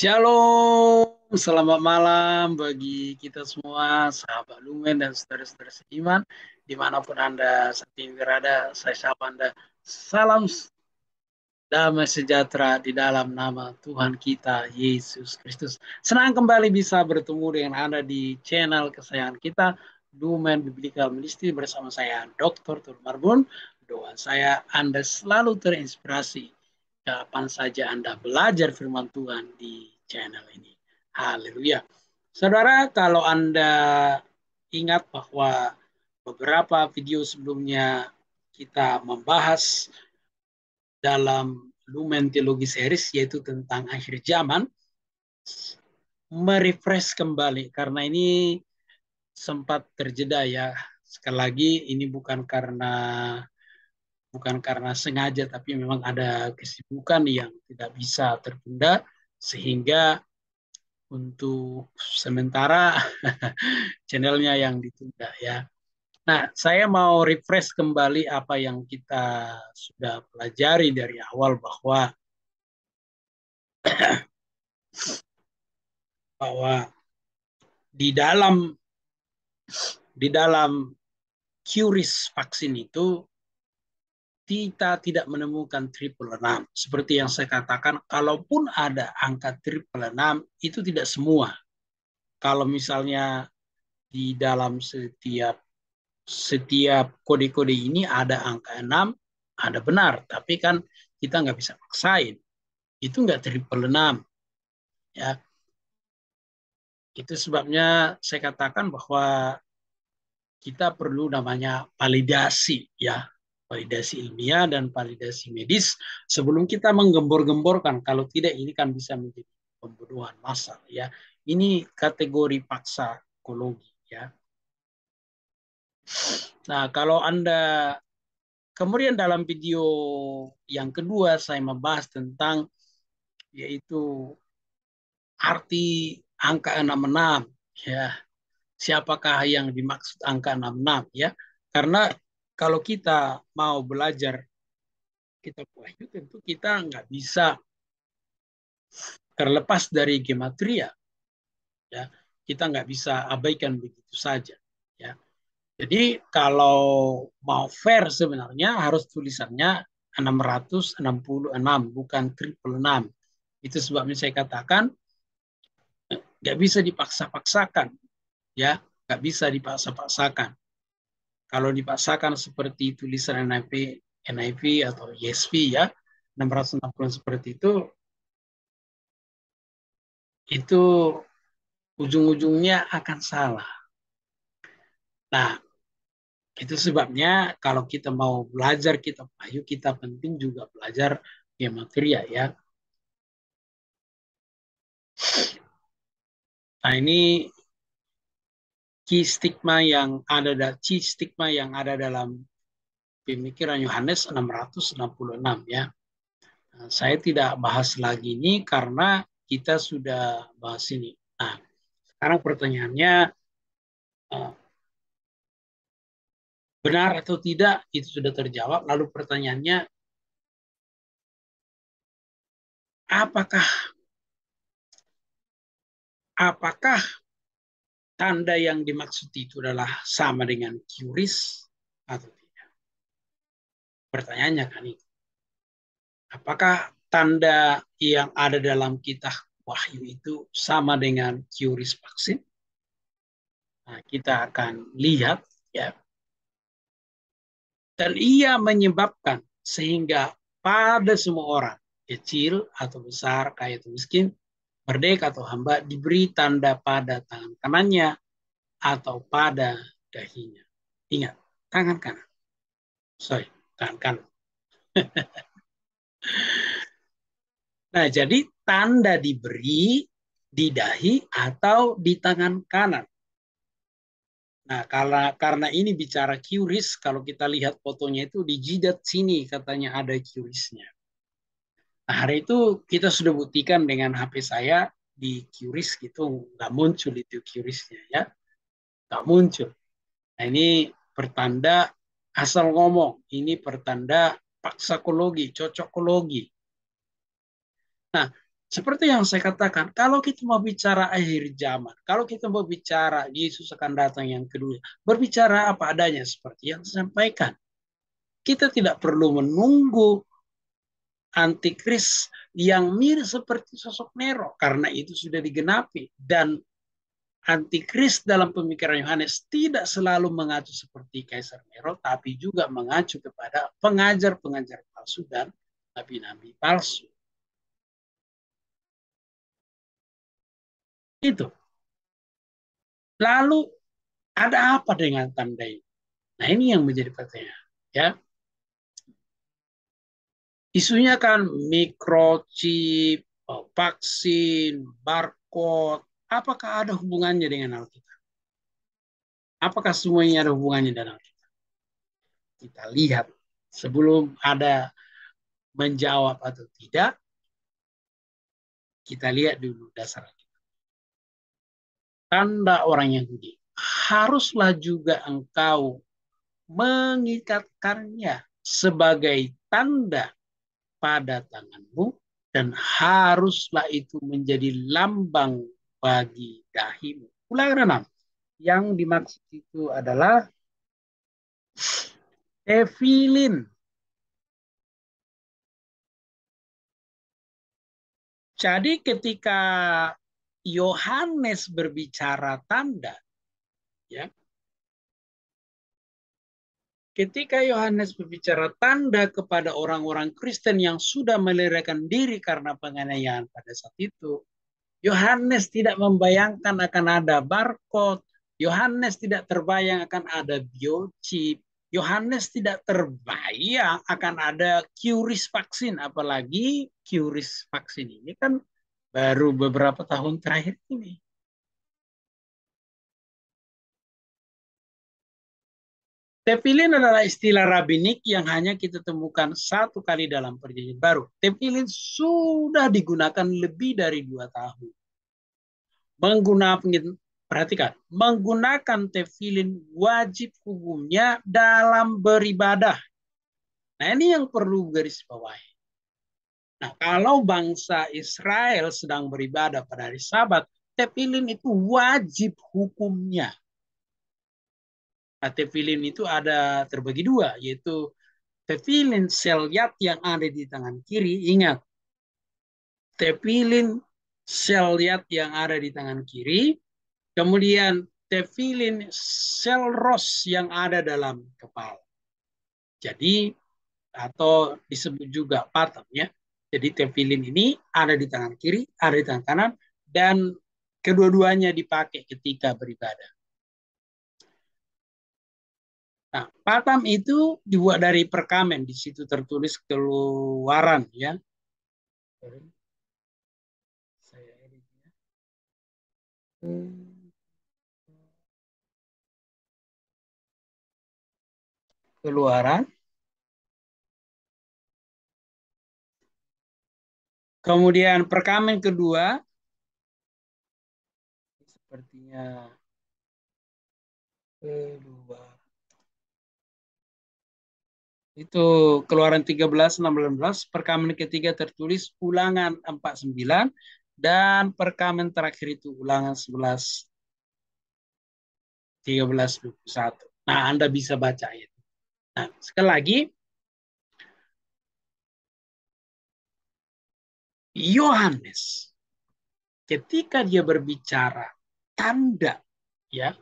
Shalom, selamat malam bagi kita semua, sahabat Lumen dan saudara-saudara seiman. Dimanapun Anda saat ini berada, saya sapa Anda. Salam damai sejahtera di dalam nama Tuhan kita, Yesus Kristus. Senang kembali bisa bertemu dengan Anda di channel kesayangan kita, Lumen Biblical Ministry bersama saya, Dr. Tur Doa saya, Anda selalu terinspirasi kapan saja Anda belajar firman Tuhan di channel ini. Haleluya. Saudara, kalau Anda ingat bahwa beberapa video sebelumnya kita membahas dalam Lumen Teologi Series yaitu tentang akhir zaman merefresh kembali karena ini sempat terjeda ya. Sekali lagi ini bukan karena bukan karena sengaja tapi memang ada kesibukan yang tidak bisa tertunda sehingga untuk sementara channelnya yang ditunda ya. Nah, saya mau refresh kembali apa yang kita sudah pelajari dari awal bahwa bahwa di dalam di dalam QRIS vaksin itu kita tidak menemukan triple enam. Seperti yang saya katakan, kalaupun ada angka triple enam, itu tidak semua. Kalau misalnya di dalam setiap setiap kode-kode ini ada angka enam ada benar. Tapi kan kita nggak bisa paksain. Itu nggak triple enam Ya. Itu sebabnya saya katakan bahwa kita perlu namanya validasi ya validasi ilmiah dan validasi medis sebelum kita menggembor-gemborkan kalau tidak ini kan bisa menjadi pembunuhan massal ya ini kategori paksa ekologi ya nah kalau anda kemudian dalam video yang kedua saya membahas tentang yaitu arti angka 66 ya siapakah yang dimaksud angka 66 ya karena kalau kita mau belajar kita wahyu tentu kita nggak bisa terlepas dari gematria ya kita nggak bisa abaikan begitu saja ya jadi kalau mau fair sebenarnya harus tulisannya 666 bukan triple 6 itu sebabnya saya katakan nggak bisa dipaksa-paksakan ya nggak bisa dipaksa-paksakan kalau dipaksakan seperti tulisan NIV, NIV atau ESV ya, 660 seperti itu, itu ujung-ujungnya akan salah. Nah, itu sebabnya kalau kita mau belajar kita Wahyu, kita penting juga belajar gematria ya. Nah ini key stigma yang ada key stigma yang ada dalam pemikiran Yohanes 666 ya. Nah, saya tidak bahas lagi ini karena kita sudah bahas ini. Nah, sekarang pertanyaannya eh, benar atau tidak itu sudah terjawab. Lalu pertanyaannya apakah apakah tanda yang dimaksud itu adalah sama dengan QRIS atau tidak? Pertanyaannya kan itu. Apakah tanda yang ada dalam kitab wahyu itu sama dengan QRIS vaksin? Nah, kita akan lihat ya. Dan ia menyebabkan sehingga pada semua orang, kecil atau besar, kaya atau miskin, merdeka atau hamba diberi tanda pada tangan kanannya atau pada dahinya. Ingat, tangan kanan. Sorry, tangan kanan. nah, jadi tanda diberi di dahi atau di tangan kanan. Nah, karena, karena ini bicara QRIS, kalau kita lihat fotonya itu di jidat sini katanya ada qris Nah, hari itu kita sudah buktikan dengan HP saya di QRIS gitu, nggak muncul itu QRIS-nya ya. Nggak muncul. Nah, ini pertanda asal ngomong. Ini pertanda paksakologi, cocokologi. Nah, seperti yang saya katakan, kalau kita mau bicara akhir zaman, kalau kita mau bicara Yesus akan datang yang kedua, berbicara apa adanya seperti yang saya sampaikan. Kita tidak perlu menunggu antikris yang mirip seperti sosok Nero karena itu sudah digenapi dan antikris dalam pemikiran Yohanes tidak selalu mengacu seperti Kaisar Nero tapi juga mengacu kepada pengajar-pengajar palsu dan nabi-nabi palsu. Itu. Lalu ada apa dengan tanda ini? Nah ini yang menjadi pertanyaan. Ya, Isunya kan mikrochip, eh, vaksin, barcode. Apakah ada hubungannya dengan Alkitab? Apakah semuanya ada hubungannya dengan Alkitab? Kita lihat sebelum ada menjawab atau tidak. Kita lihat dulu dasar Alkitab. Tanda orang yang Yahudi. Haruslah juga engkau mengikatkannya sebagai tanda pada tanganmu dan haruslah itu menjadi lambang bagi dahimu. Ulang enam Yang dimaksud itu adalah tefilin. Jadi ketika Yohanes berbicara tanda, ya, Ketika Yohanes berbicara tanda kepada orang-orang Kristen yang sudah melirikan diri karena penganiayaan pada saat itu, Yohanes tidak membayangkan akan ada barcode, Yohanes tidak terbayang akan ada biochip, Yohanes tidak terbayang akan ada QRIS vaksin, apalagi QRIS vaksin ini kan baru beberapa tahun terakhir ini. Tefilin adalah istilah rabbinik yang hanya kita temukan satu kali dalam perjanjian baru. Tefilin sudah digunakan lebih dari dua tahun. Menggunakan, perhatikan, menggunakan tefilin wajib hukumnya dalam beribadah. Nah ini yang perlu garis bawahi. Nah kalau bangsa Israel sedang beribadah pada hari sabat, tefilin itu wajib hukumnya tefilin itu ada terbagi dua, yaitu tefilin sel yat yang ada di tangan kiri. Ingat, tefilin sel yat yang ada di tangan kiri, kemudian tefilin sel ros yang ada dalam kepala. Jadi, atau disebut juga patem ya. Jadi tefilin ini ada di tangan kiri, ada di tangan kanan, dan kedua-duanya dipakai ketika beribadah. Nah, patam itu dibuat dari perkamen, di situ tertulis keluaran ya. ya. Keluaran. Kemudian perkamen kedua sepertinya kedua itu keluaran 13, 16, perkamen ketiga tertulis ulangan 49, dan perkamen terakhir itu ulangan 11, 13, 21. Nah, Anda bisa baca itu Nah, sekali lagi, Yohanes ketika dia berbicara tanda ya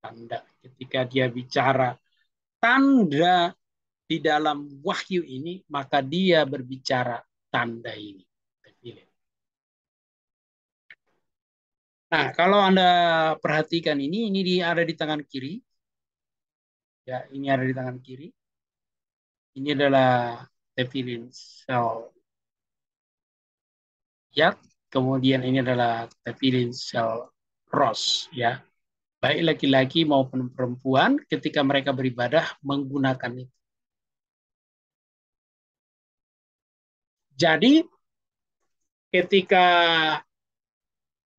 tanda ketika dia bicara tanda di dalam wahyu ini, maka dia berbicara tanda ini. Nah, kalau Anda perhatikan ini, ini di, ada di tangan kiri. Ya, ini ada di tangan kiri. Ini adalah tefilin sel yat, Kemudian ini adalah tefilin sel ros. Ya, Baik laki-laki maupun perempuan ketika mereka beribadah menggunakan itu. Jadi ketika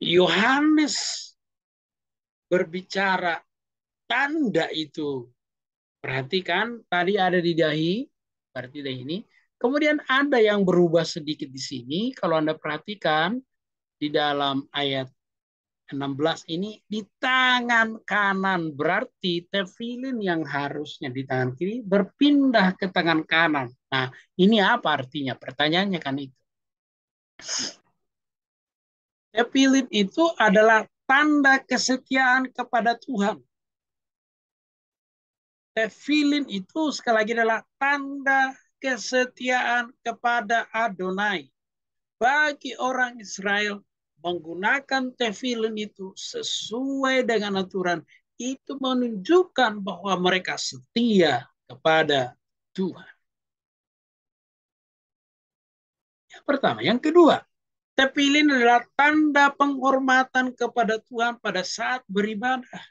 Yohanes berbicara tanda itu perhatikan tadi ada di dahi berarti dahi ini kemudian ada yang berubah sedikit di sini kalau Anda perhatikan di dalam ayat 16 ini di tangan kanan berarti tefilin yang harusnya di tangan kiri berpindah ke tangan kanan. Nah, ini apa artinya? Pertanyaannya kan itu. Tefilin itu adalah tanda kesetiaan kepada Tuhan. Tefilin itu sekali lagi adalah tanda kesetiaan kepada Adonai. Bagi orang Israel, menggunakan tefilin itu sesuai dengan aturan itu menunjukkan bahwa mereka setia kepada Tuhan. Yang pertama, yang kedua, tefilin adalah tanda penghormatan kepada Tuhan pada saat beribadah.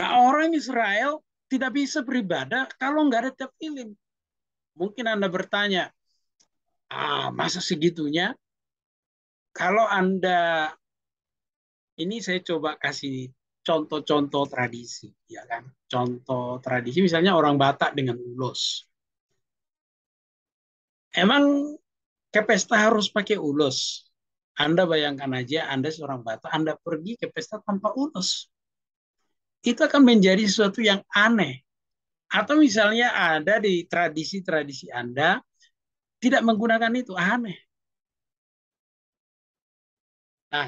Nah, orang Israel tidak bisa beribadah kalau nggak ada tefilin. Mungkin Anda bertanya, ah, masa segitunya? Kalau Anda ini saya coba kasih contoh-contoh tradisi, ya kan? Contoh tradisi misalnya orang Batak dengan ulos. Emang ke pesta harus pakai ulos? Anda bayangkan aja Anda seorang Batak, Anda pergi ke pesta tanpa ulos. Itu akan menjadi sesuatu yang aneh. Atau misalnya ada di tradisi-tradisi Anda tidak menggunakan itu, aneh. Nah,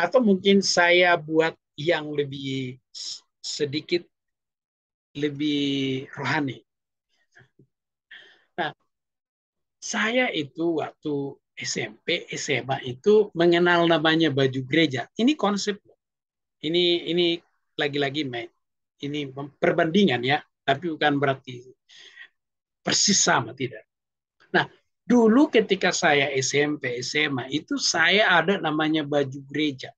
atau mungkin saya buat yang lebih sedikit lebih rohani. Nah, saya itu waktu SMP, SMA itu mengenal namanya baju gereja. Ini konsep. Ini ini lagi-lagi ini perbandingan ya, tapi bukan berarti persis sama tidak. Nah, Dulu ketika saya SMP, SMA itu saya ada namanya baju gereja.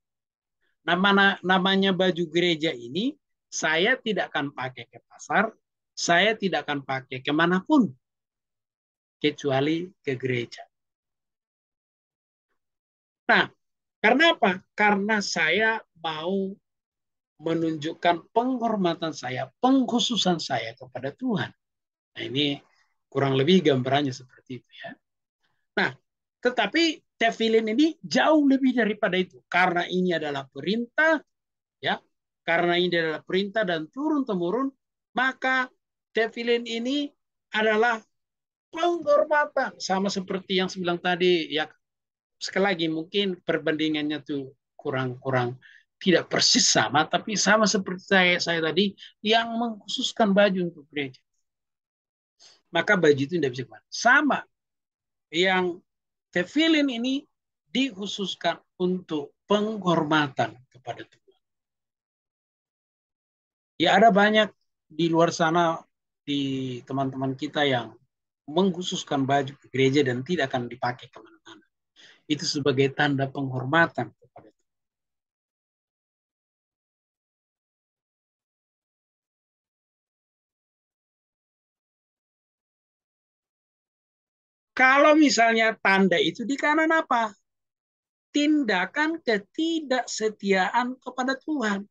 Nama namanya baju gereja ini saya tidak akan pakai ke pasar, saya tidak akan pakai kemanapun kecuali ke gereja. Nah, karena apa? Karena saya mau menunjukkan penghormatan saya, pengkhususan saya kepada Tuhan. Nah, ini Kurang lebih gambarannya seperti itu ya. Nah, tetapi tefilin ini jauh lebih daripada itu karena ini adalah perintah ya, karena ini adalah perintah dan turun temurun, maka tefilin ini adalah penghormatan sama seperti yang sebilang tadi ya sekali lagi mungkin perbandingannya tuh kurang-kurang tidak persis sama tapi sama seperti saya, saya tadi yang mengkhususkan baju untuk gereja maka baju itu tidak bisa kemana. Sama yang tefilin ini dikhususkan untuk penghormatan kepada Tuhan. Ya ada banyak di luar sana di teman-teman kita yang mengkhususkan baju ke gereja dan tidak akan dipakai kemana-mana. Itu sebagai tanda penghormatan Kalau misalnya tanda itu di kanan apa? Tindakan ketidaksetiaan kepada Tuhan.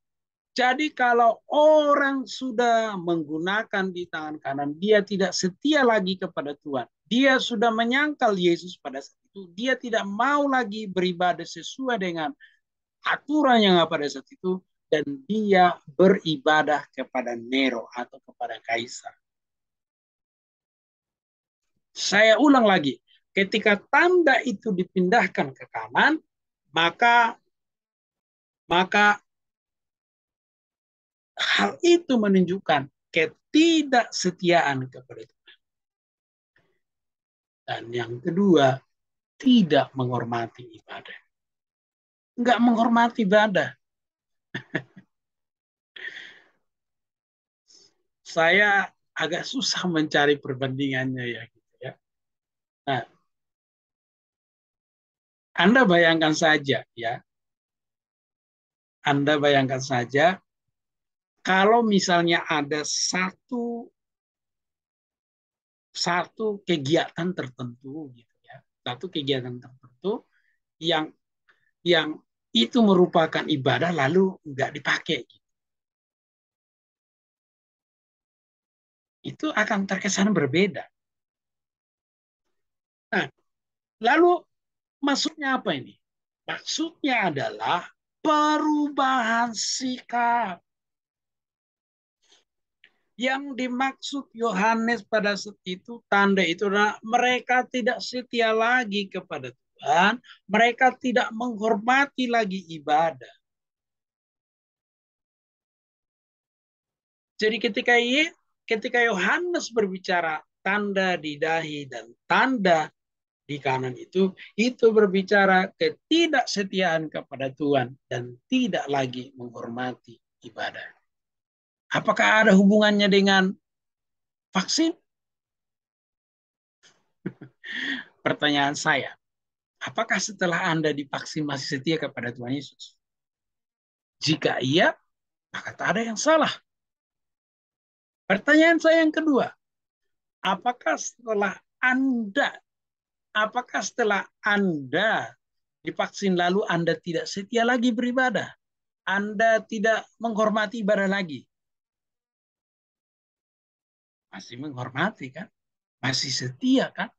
Jadi kalau orang sudah menggunakan di tangan kanan, dia tidak setia lagi kepada Tuhan. Dia sudah menyangkal Yesus pada saat itu. Dia tidak mau lagi beribadah sesuai dengan aturan yang ada pada saat itu. Dan dia beribadah kepada Nero atau kepada Kaisar. Saya ulang lagi, ketika tanda itu dipindahkan ke kanan, maka maka hal itu menunjukkan ketidaksetiaan kepada Tuhan. Dan yang kedua, tidak menghormati ibadah. Enggak menghormati ibadah. Saya agak susah mencari perbandingannya ya Anda bayangkan saja ya. Anda bayangkan saja kalau misalnya ada satu satu kegiatan tertentu gitu ya. Satu kegiatan tertentu yang yang itu merupakan ibadah lalu nggak dipakai gitu. Itu akan terkesan berbeda. Nah, lalu Maksudnya apa ini? Maksudnya adalah perubahan sikap. Yang dimaksud Yohanes pada saat itu tanda itu adalah mereka tidak setia lagi kepada Tuhan, mereka tidak menghormati lagi ibadah. Jadi ketika ketika Yohanes berbicara tanda di dahi dan tanda di kanan itu itu berbicara ketidaksetiaan kepada Tuhan dan tidak lagi menghormati ibadah. Apakah ada hubungannya dengan vaksin? Pertanyaan saya, apakah setelah Anda divaksin masih setia kepada Tuhan Yesus? Jika iya, maka tak ada yang salah. Pertanyaan saya yang kedua, apakah setelah Anda apakah setelah Anda divaksin lalu Anda tidak setia lagi beribadah? Anda tidak menghormati ibadah lagi? Masih menghormati kan? Masih setia kan?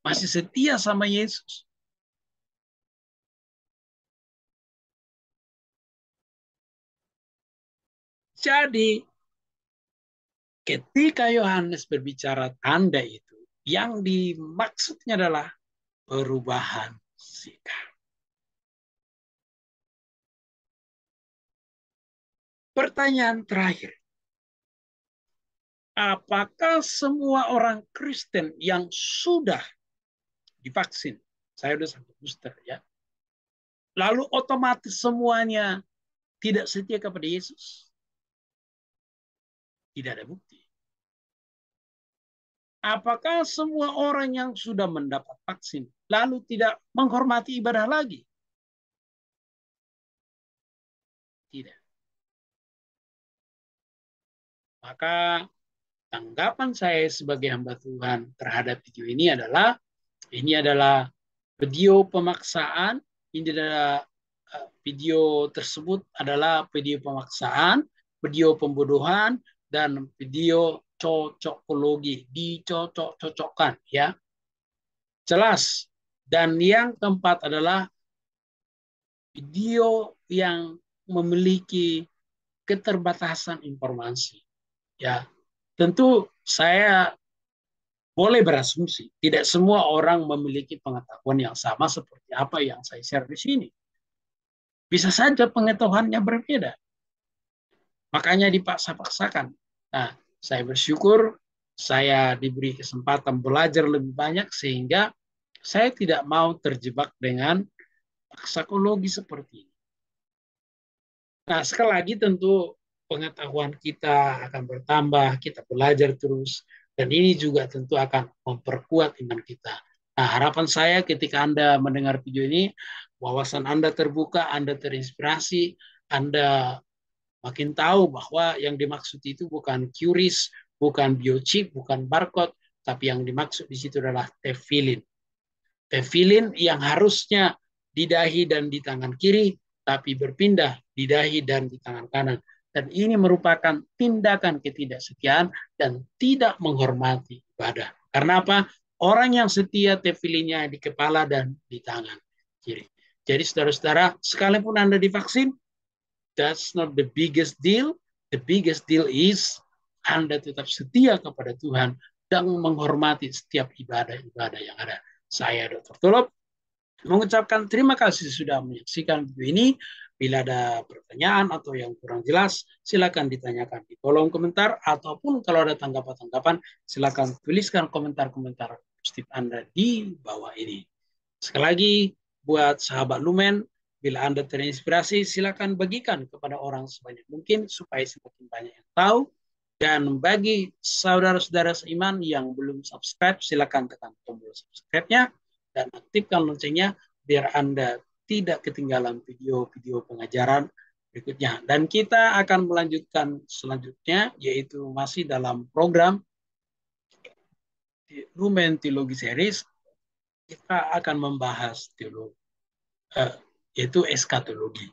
Masih setia sama Yesus. Jadi ketika Yohanes berbicara tanda itu, yang dimaksudnya adalah perubahan sikap. Pertanyaan terakhir. Apakah semua orang Kristen yang sudah divaksin, saya sudah satu booster ya, lalu otomatis semuanya tidak setia kepada Yesus? Tidak ada bukti. Apakah semua orang yang sudah mendapat vaksin lalu tidak menghormati ibadah lagi? Tidak. Maka tanggapan saya sebagai hamba Tuhan terhadap video ini adalah ini adalah video pemaksaan, ini adalah eh, video tersebut adalah video pemaksaan, video pembodohan dan video cocokologi, dicocok-cocokkan ya. Jelas. Dan yang keempat adalah video yang memiliki keterbatasan informasi. Ya. Tentu saya boleh berasumsi tidak semua orang memiliki pengetahuan yang sama seperti apa yang saya share di sini. Bisa saja pengetahuannya berbeda. Makanya dipaksa-paksakan. Nah, saya bersyukur saya diberi kesempatan belajar lebih banyak sehingga saya tidak mau terjebak dengan psikologi seperti ini. Nah, sekali lagi tentu pengetahuan kita akan bertambah, kita belajar terus, dan ini juga tentu akan memperkuat iman kita. Nah, harapan saya ketika Anda mendengar video ini, wawasan Anda terbuka, Anda terinspirasi, Anda makin tahu bahwa yang dimaksud itu bukan QRIS, bukan biochip, bukan barcode, tapi yang dimaksud di situ adalah tefilin. Tefilin yang harusnya di dahi dan di tangan kiri, tapi berpindah di dahi dan di tangan kanan. Dan ini merupakan tindakan ketidaksetiaan dan tidak menghormati ibadah. Karena apa? Orang yang setia tefilinnya di kepala dan di tangan kiri. Jadi saudara-saudara, sekalipun Anda divaksin, that's not the biggest deal. The biggest deal is Anda tetap setia kepada Tuhan dan menghormati setiap ibadah-ibadah yang ada. Saya Dr. Tulop mengucapkan terima kasih sudah menyaksikan video ini. Bila ada pertanyaan atau yang kurang jelas, silakan ditanyakan di kolom komentar ataupun kalau ada tanggapan-tanggapan, silakan tuliskan komentar-komentar positif Anda di bawah ini. Sekali lagi, buat sahabat Lumen, Bila Anda terinspirasi, silakan bagikan kepada orang sebanyak mungkin supaya semakin banyak yang tahu. Dan bagi saudara-saudara seiman yang belum subscribe, silakan tekan tombol subscribe-nya dan aktifkan loncengnya biar Anda tidak ketinggalan video-video pengajaran berikutnya. Dan kita akan melanjutkan selanjutnya, yaitu masih dalam program Rumen Teologi Series, kita akan membahas teologi. Uh, yaitu eskatologi.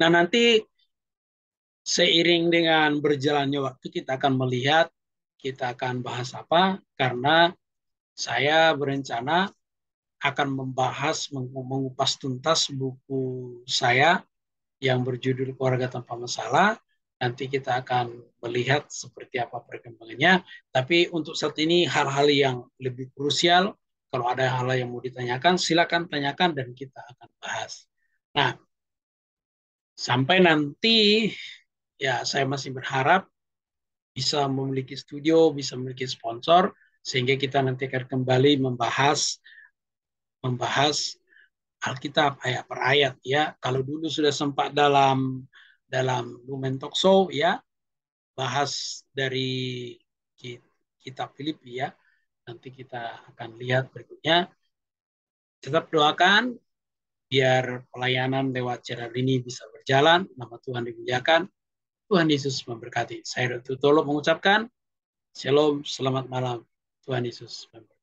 Nah, nanti seiring dengan berjalannya waktu kita akan melihat kita akan bahas apa karena saya berencana akan membahas mengupas tuntas buku saya yang berjudul Keluarga Tanpa Masalah. Nanti kita akan melihat seperti apa perkembangannya. Tapi untuk saat ini hal-hal yang lebih krusial kalau ada hal yang mau ditanyakan, silakan tanyakan dan kita akan bahas. Nah, sampai nanti ya saya masih berharap bisa memiliki studio, bisa memiliki sponsor, sehingga kita nanti akan kembali membahas membahas Alkitab ayat per ayat ya. Kalau dulu sudah sempat dalam dalam Lumen Talk Show ya bahas dari kitab Filipi ya nanti kita akan lihat berikutnya. Tetap doakan biar pelayanan lewat cara ini bisa berjalan. Nama Tuhan dimuliakan. Tuhan Yesus memberkati. Saya Dr. Tolo mengucapkan, Shalom, selamat malam. Tuhan Yesus memberkati.